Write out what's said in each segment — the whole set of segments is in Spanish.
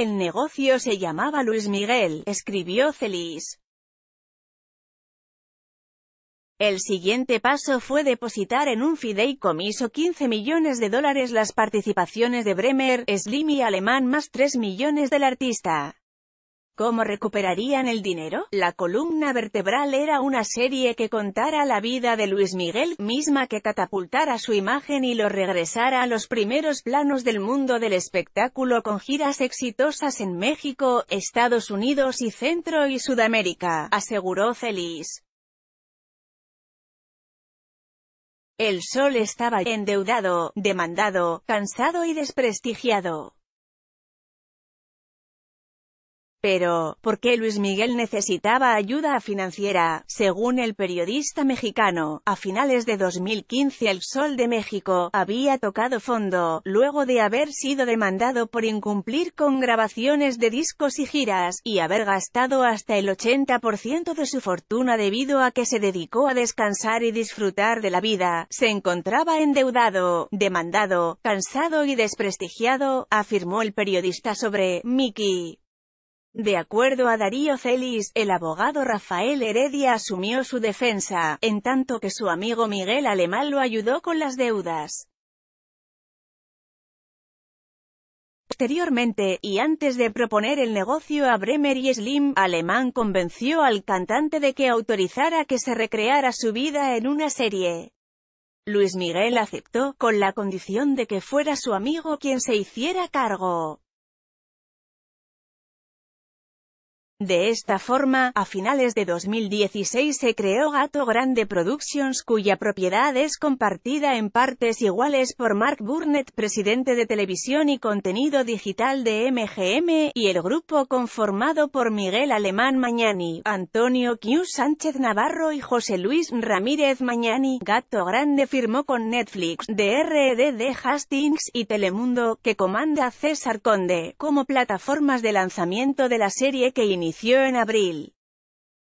El negocio se llamaba Luis Miguel, escribió Celis. El siguiente paso fue depositar en un fideicomiso 15 millones de dólares las participaciones de Bremer, Slim y Alemán más 3 millones del artista. ¿Cómo recuperarían el dinero? La columna vertebral era una serie que contara la vida de Luis Miguel, misma que catapultara su imagen y lo regresara a los primeros planos del mundo del espectáculo con giras exitosas en México, Estados Unidos y Centro y Sudamérica, aseguró Feliz. El sol estaba endeudado, demandado, cansado y desprestigiado. Pero, ¿por qué Luis Miguel necesitaba ayuda financiera? Según el periodista mexicano, a finales de 2015 el Sol de México había tocado fondo, luego de haber sido demandado por incumplir con grabaciones de discos y giras, y haber gastado hasta el 80% de su fortuna debido a que se dedicó a descansar y disfrutar de la vida. Se encontraba endeudado, demandado, cansado y desprestigiado, afirmó el periodista sobre Mickey. De acuerdo a Darío Celis, el abogado Rafael Heredia asumió su defensa, en tanto que su amigo Miguel Alemán lo ayudó con las deudas. Posteriormente, y antes de proponer el negocio a Bremer y Slim, Alemán convenció al cantante de que autorizara que se recreara su vida en una serie. Luis Miguel aceptó, con la condición de que fuera su amigo quien se hiciera cargo. De esta forma, a finales de 2016 se creó Gato Grande Productions cuya propiedad es compartida en partes iguales por Mark Burnett, presidente de televisión y contenido digital de MGM, y el grupo conformado por Miguel Alemán Mañani, Antonio Q. Sánchez Navarro y José Luis Ramírez Mañani. Gato Grande firmó con Netflix, DRD de Hastings y Telemundo, que comanda César Conde, como plataformas de lanzamiento de la serie que inició inició en abril.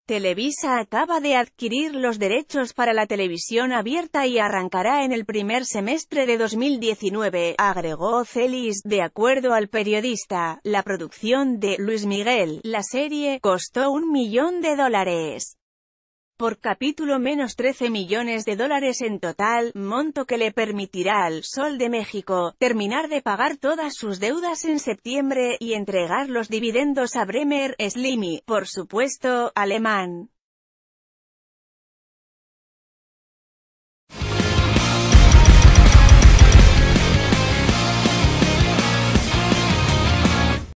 Televisa acaba de adquirir los derechos para la televisión abierta y arrancará en el primer semestre de 2019, agregó Celis. De acuerdo al periodista, la producción de Luis Miguel, la serie, costó un millón de dólares por capítulo menos 13 millones de dólares en total, monto que le permitirá al Sol de México terminar de pagar todas sus deudas en septiembre y entregar los dividendos a Bremer, Slimy, por supuesto, alemán.